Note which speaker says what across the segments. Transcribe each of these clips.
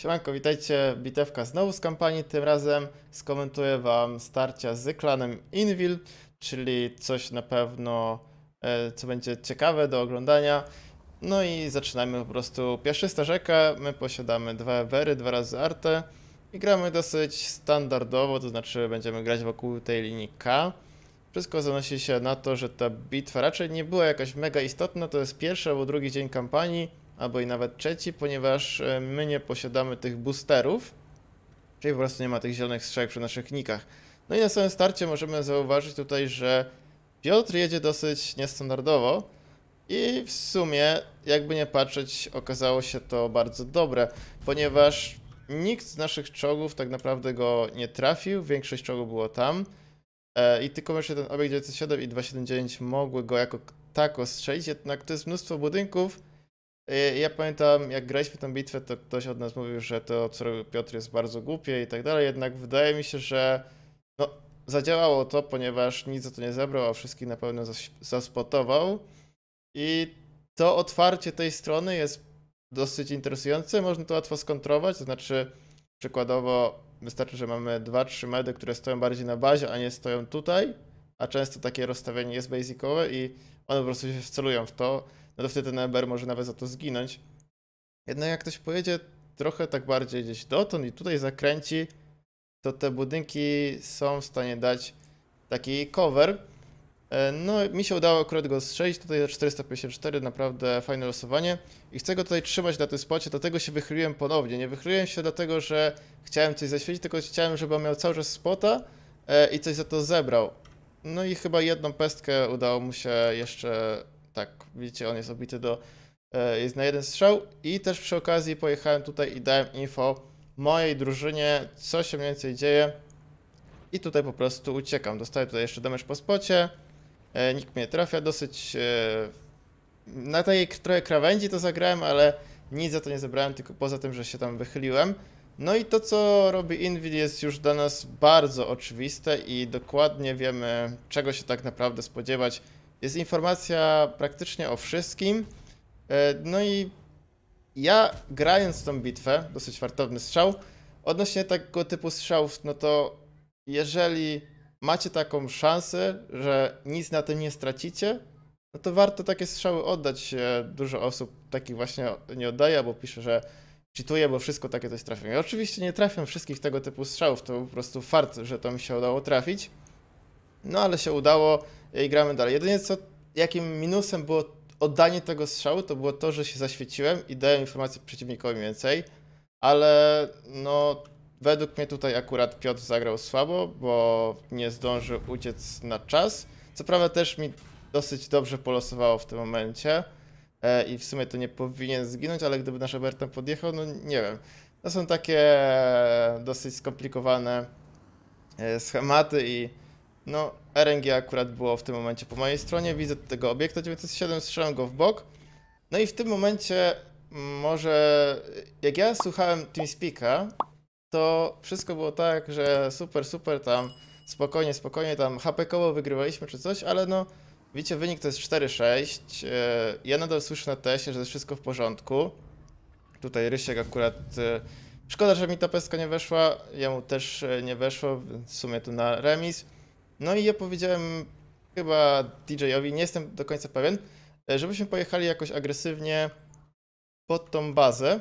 Speaker 1: Siemanko, witajcie, bitewka znowu z kampanii, tym razem skomentuję wam starcia z klanem Invil, czyli coś na pewno, e, co będzie ciekawe do oglądania. No i zaczynamy po prostu piaszysta rzeka, my posiadamy dwa Every, dwa razy Arte i gramy dosyć standardowo, to znaczy będziemy grać wokół tej linii K. Wszystko zanosi się na to, że ta bitwa raczej nie była jakaś mega istotna, to jest pierwszy albo drugi dzień kampanii, albo i nawet trzeci, ponieważ e, my nie posiadamy tych boosterów, czyli po prostu nie ma tych zielonych strzałek przy naszych nikach. No i na samym starcie możemy zauważyć tutaj, że Piotr jedzie dosyć niestandardowo i w sumie, jakby nie patrzeć, okazało się to bardzo dobre, ponieważ nikt z naszych czołgów tak naprawdę go nie trafił, większość czołgów było tam e, i tylko jeszcze ten obiekt 907 i 279 mogły go jako tako strzelić, jednak to jest mnóstwo budynków, Y, ja pamiętam, jak graliśmy tę bitwę, to ktoś od nas mówił, że to, co robił Piotr, jest bardzo głupie i tak dalej. Jednak wydaje mi się, że no, zadziałało to, ponieważ nic za to nie zebrał, a wszystkich na pewno zas zaspotował. I to otwarcie tej strony jest dosyć interesujące. Można to łatwo skontrować, to znaczy przykładowo wystarczy, że mamy 2-3 medy, które stoją bardziej na bazie, a nie stoją tutaj, a często takie rozstawienie jest basicowe i one po prostu się wcelują w to no to wtedy ten Ember może nawet za to zginąć. Jednak jak ktoś pojedzie trochę tak bardziej gdzieś dotąd i tutaj zakręci, to te budynki są w stanie dać taki cover. E, no, mi się udało akurat go strzelić, tutaj 454, naprawdę fajne losowanie. I chcę go tutaj trzymać na tym spocie, dlatego się wychyliłem ponownie. Nie wychyliłem się dlatego, że chciałem coś zaświecić, tylko chciałem, żeby on miał cały czas spota e, i coś za to zebrał. No i chyba jedną pestkę udało mu się jeszcze tak, widzicie, on jest obity do, e, jest na jeden strzał i też przy okazji pojechałem tutaj i dałem info mojej drużynie, co się mniej więcej dzieje i tutaj po prostu uciekam. Dostaję tutaj jeszcze damage po spocie, e, nikt mnie trafia, dosyć e, na tej trochę krawędzi to zagrałem, ale nic za to nie zebrałem, tylko poza tym, że się tam wychyliłem. No i to, co robi Invid jest już dla nas bardzo oczywiste i dokładnie wiemy, czego się tak naprawdę spodziewać jest informacja praktycznie o wszystkim. E, no i ja grając tą bitwę, dosyć wartowny strzał, odnośnie tego typu strzałów, no to jeżeli macie taką szansę, że nic na tym nie stracicie, no to warto takie strzały oddać. E, dużo osób takich właśnie nie oddaje, bo pisze, że cheatuje, bo wszystko takie coś trafią. Ja oczywiście nie trafiam wszystkich tego typu strzałów, to po prostu fart, że to mi się udało trafić. No ale się udało, i gramy dalej. Jedynie co, jakim minusem było oddanie tego strzału, to było to, że się zaświeciłem i dałem informację przeciwnikowi więcej, ale no według mnie tutaj akurat Piotr zagrał słabo, bo nie zdążył uciec na czas. Co prawda też mi dosyć dobrze polosowało w tym momencie e, i w sumie to nie powinien zginąć, ale gdyby nasz Albert podjechał, no nie wiem. To są takie dosyć skomplikowane e, schematy i no, RNG akurat było w tym momencie po mojej stronie, widzę tego obiektu 907, strzelam go w bok. No i w tym momencie mm, może, jak ja słuchałem TeamSpeak'a, to wszystko było tak, że super, super tam, spokojnie, spokojnie tam HP HPKowo wygrywaliśmy czy coś, ale no, widzicie, wynik to jest 4-6. E, ja nadal słyszę na testie, że jest wszystko w porządku. Tutaj Rysiek akurat... E, szkoda, że mi ta pestka nie weszła, jemu też e, nie weszło, w sumie tu na remis. No i ja powiedziałem chyba DJ-owi, nie jestem do końca pewien, e, żebyśmy pojechali jakoś agresywnie pod tą bazę,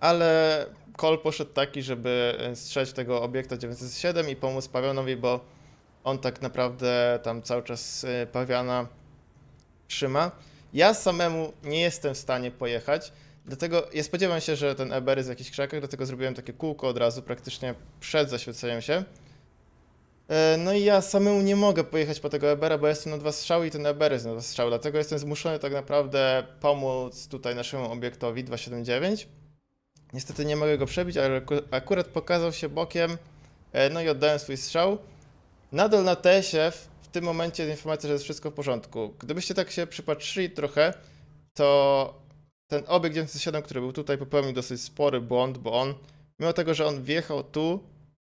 Speaker 1: ale call poszedł taki, żeby e, strzec tego obiekta 907 i pomóc Pawianowi, bo on tak naprawdę tam cały czas Pawiana e, trzyma. Ja samemu nie jestem w stanie pojechać, dlatego ja spodziewam się, że ten Eber jest w jakichś krzakach, dlatego zrobiłem takie kółko od razu praktycznie przed zaświeceniem się E, no i ja samemu nie mogę pojechać po tego Ebera, bo jestem na dwa strzały i ten Eber jest na dwa strzały, dlatego jestem zmuszony tak naprawdę pomóc tutaj naszemu obiektowi 279. Niestety nie mogę go przebić, ale akurat pokazał się bokiem, e, no i oddałem swój strzał. Nadal na TS-ie w tym momencie jest informacja, że jest wszystko w porządku. Gdybyście tak się przypatrzyli trochę, to ten obiekt 907, który był tutaj, popełnił dosyć spory błąd, bo on, mimo tego, że on wjechał tu,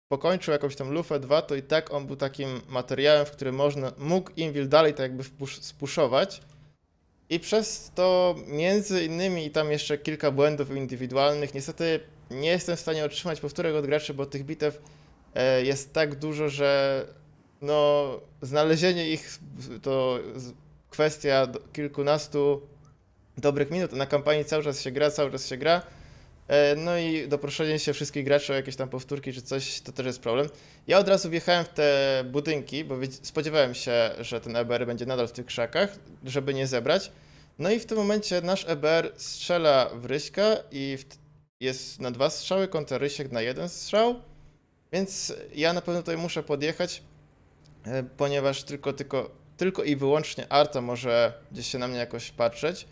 Speaker 1: pokończył jakąś tam lufę 2, to i tak on był takim materiałem, w którym można, mógł Invil dalej tak jakby spuszować. I przez to między innymi i tam jeszcze kilka błędów indywidualnych, niestety nie jestem w stanie otrzymać powtórek od graczy, bo tych bitew e, jest tak dużo, że no znalezienie ich to kwestia kilkunastu dobrych minut. Na kampanii cały czas się gra, cały czas się gra. E, no i doproszenie się wszystkich graczy o jakieś tam powtórki czy coś, to też jest problem. Ja od razu wjechałem w te budynki, bo spodziewałem się, że ten EBR będzie nadal w tych krzakach, żeby nie zebrać. No i w tym momencie nasz EBR strzela w Ryśka i jest na dwa strzały kontra Rysiek na jeden strzał. Więc ja na pewno tutaj muszę podjechać, e, ponieważ tylko, tylko, tylko i wyłącznie Arta może gdzieś się na mnie jakoś patrzeć.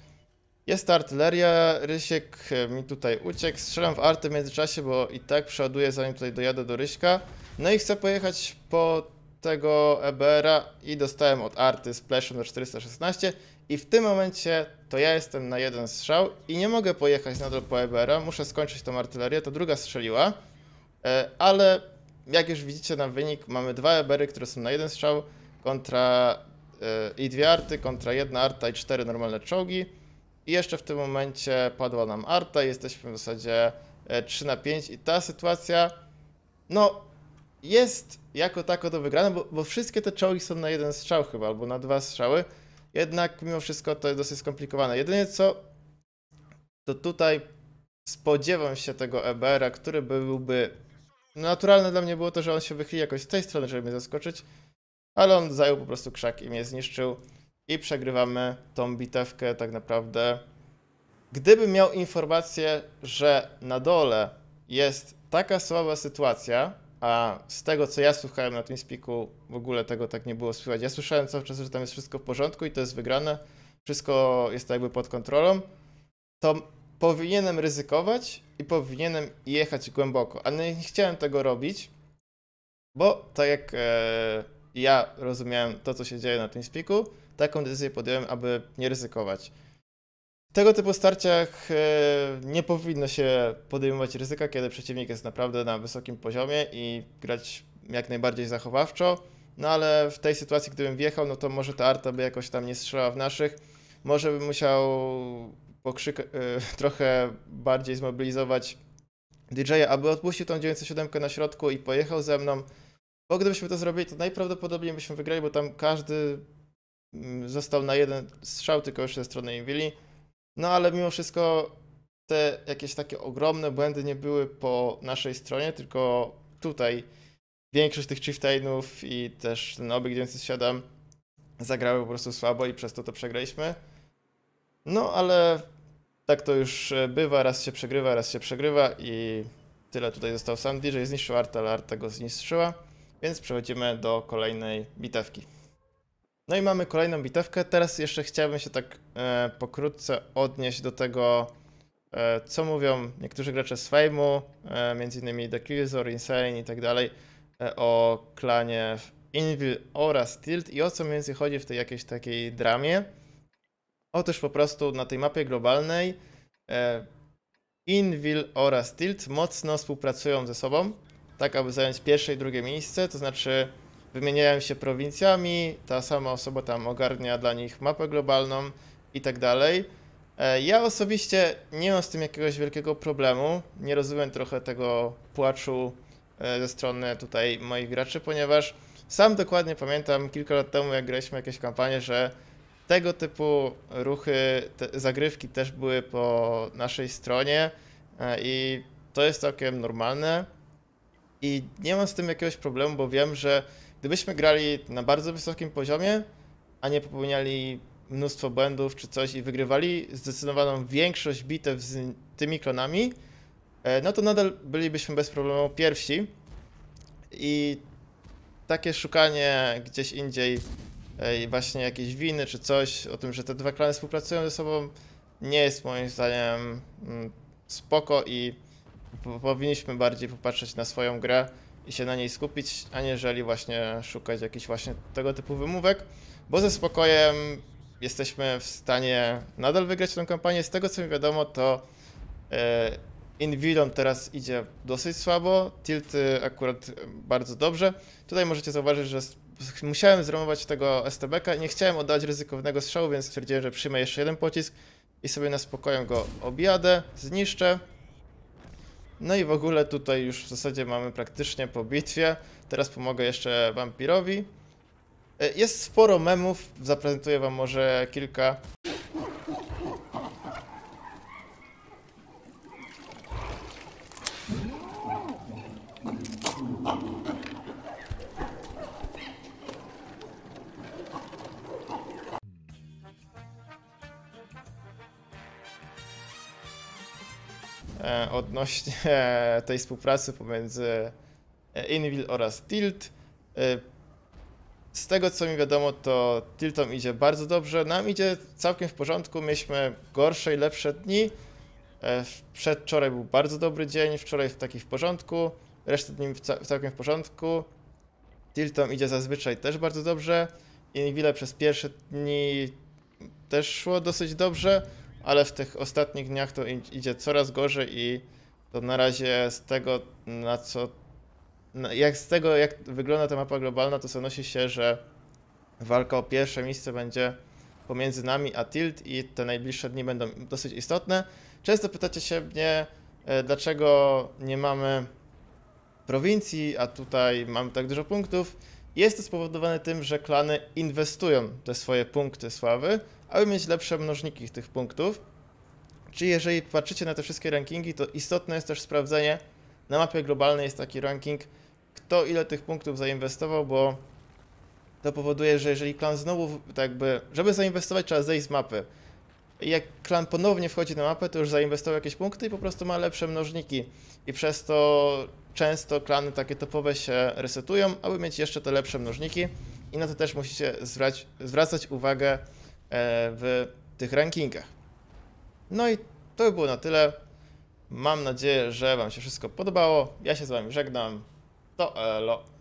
Speaker 1: Jest artyleria, Rysiek e, mi tutaj uciekł, strzelam w arty w międzyczasie, bo i tak przeładuję zanim tutaj dojadę do Ryśka. No i chcę pojechać po tego EBR-a i dostałem od arty splash na 416 i w tym momencie to ja jestem na jeden strzał i nie mogę pojechać nadal po EBR-a, muszę skończyć tą artylerię, to druga strzeliła, e, ale jak już widzicie na wynik mamy dwa EBR-y, które są na jeden strzał kontra e, i dwie arty kontra jedna arta i cztery normalne czołgi. I jeszcze w tym momencie padła nam Arta, jesteśmy w zasadzie 3 e, na 5 i ta sytuacja, no, jest jako tako do wygrana, bo, bo wszystkie te czołgi są na jeden strzał chyba, albo na dwa strzały, jednak mimo wszystko to jest dosyć skomplikowane. Jedynie co, to tutaj spodziewam się tego EBR-a, który byłby... No naturalne dla mnie było to, że on się wychyli jakoś z tej strony, żeby mnie zaskoczyć, ale on zajął po prostu krzak i mnie zniszczył i przegrywamy tą bitewkę tak naprawdę. Gdybym miał informację, że na dole jest taka słaba sytuacja, a z tego co ja słuchałem na tym spiku, w ogóle tego tak nie było słychać. Ja słyszałem cały czas, że tam jest wszystko w porządku i to jest wygrane, wszystko jest jakby pod kontrolą, to powinienem ryzykować i powinienem jechać głęboko, ale nie chciałem tego robić, bo tak jak e, ja rozumiałem to, co się dzieje na tym spiku, taką decyzję podjąłem, aby nie ryzykować. W tego typu starciach e, nie powinno się podejmować ryzyka, kiedy przeciwnik jest naprawdę na wysokim poziomie i grać jak najbardziej zachowawczo. No ale w tej sytuacji, gdybym wjechał, no to może ta arta by jakoś tam nie strzelała w naszych. Może bym musiał pokrzyk e, trochę bardziej zmobilizować DJ-a, aby odpuścił tą 907 na środku i pojechał ze mną. Bo gdybyśmy to zrobili, to najprawdopodobniej byśmy wygrali, bo tam każdy Mm, został na jeden strzał, tylko już ze strony Invili. No ale mimo wszystko te jakieś takie ogromne błędy nie były po naszej stronie, tylko tutaj większość tych chieftainów i też ten obieg 907 zagrały po prostu słabo i przez to to przegraliśmy. No ale tak to już e, bywa, raz się przegrywa, raz się przegrywa i tyle tutaj został sam DJ, zniszczył Arta, ale Arta go zniszczyła, więc przechodzimy do kolejnej bitewki. No i mamy kolejną bitewkę. Teraz jeszcze chciałbym się tak e, pokrótce odnieść do tego, e, co mówią niektórzy gracze z Fame'u, e, m.in. The Killzor, Insane i tak dalej, e, o klanie Invil oraz Tilt i o co między chodzi w tej jakiejś takiej dramie. Otóż po prostu na tej mapie globalnej e, Invil oraz Tilt mocno współpracują ze sobą, tak aby zająć pierwsze i drugie miejsce, to znaczy wymieniają się prowincjami, ta sama osoba tam ogarnia dla nich mapę globalną i tak dalej. E, ja osobiście nie mam z tym jakiegoś wielkiego problemu. Nie rozumiem trochę tego płaczu e, ze strony tutaj moich graczy, ponieważ sam dokładnie pamiętam kilka lat temu, jak graliśmy jakieś kampanie, że tego typu ruchy, te zagrywki też były po naszej stronie e, i to jest całkiem normalne. I nie mam z tym jakiegoś problemu, bo wiem, że gdybyśmy grali na bardzo wysokim poziomie, a nie popełniali mnóstwo błędów czy coś i wygrywali zdecydowaną większość bitew z tymi klonami, e, no to nadal bylibyśmy bez problemu pierwsi. I takie szukanie gdzieś indziej e, właśnie jakiejś winy czy coś o tym, że te dwa klany współpracują ze sobą, nie jest moim zdaniem mm, spoko i powinniśmy bardziej popatrzeć na swoją grę i się na niej skupić, aniżeli właśnie szukać jakichś właśnie tego typu wymówek, bo ze spokojem jesteśmy w stanie nadal wygrać tę kampanię. Z tego co mi wiadomo, to e, Invidom teraz idzie dosyć słabo, Tilty akurat bardzo dobrze. Tutaj możecie zauważyć, że musiałem zramować tego i nie chciałem oddać ryzykownego strzału, więc stwierdziłem, że przyjmę jeszcze jeden pocisk i sobie na spokojem go objadę, zniszczę. No i w ogóle tutaj już w zasadzie mamy praktycznie po bitwie. Teraz pomogę jeszcze wampirowi. E, jest sporo memów, zaprezentuję wam może kilka. E, odnośnie e, tej współpracy pomiędzy e, Invil oraz Tilt. Z tego co mi wiadomo, to Tiltom idzie bardzo dobrze. Nam idzie całkiem w porządku. Mieliśmy gorsze i lepsze dni. Przedwczoraj był bardzo dobry dzień, wczoraj taki w porządku. Resztę dni całkiem w porządku. Tiltom idzie zazwyczaj też bardzo dobrze. Invile przez pierwsze dni też szło dosyć dobrze ale w tych ostatnich dniach to idzie coraz gorzej i to na razie z tego, na co. Jak z tego, jak wygląda ta mapa globalna, to zanosi się, że walka o pierwsze miejsce będzie pomiędzy nami a Tilt i te najbliższe dni będą dosyć istotne. Często pytacie się mnie, e, dlaczego nie mamy prowincji, a tutaj mamy tak dużo punktów. Jest to spowodowane tym, że klany inwestują te swoje punkty sławy, aby mieć lepsze mnożniki tych punktów. Czyli jeżeli patrzycie na te wszystkie rankingi, to istotne jest też sprawdzenie, na mapie globalnej jest taki ranking, kto ile tych punktów zainwestował, bo to powoduje, że jeżeli klan znowu tak by, żeby zainwestować trzeba zejść z mapy jak klan ponownie wchodzi na mapę, to już zainwestował jakieś punkty i po prostu ma lepsze mnożniki. I przez to często klany takie topowe się resetują, aby mieć jeszcze te lepsze mnożniki. I na to też musicie zwrać, zwracać uwagę e, w tych rankingach. No i to by było na tyle. Mam nadzieję, że Wam się wszystko podobało. Ja się z Wami żegnam. To elo.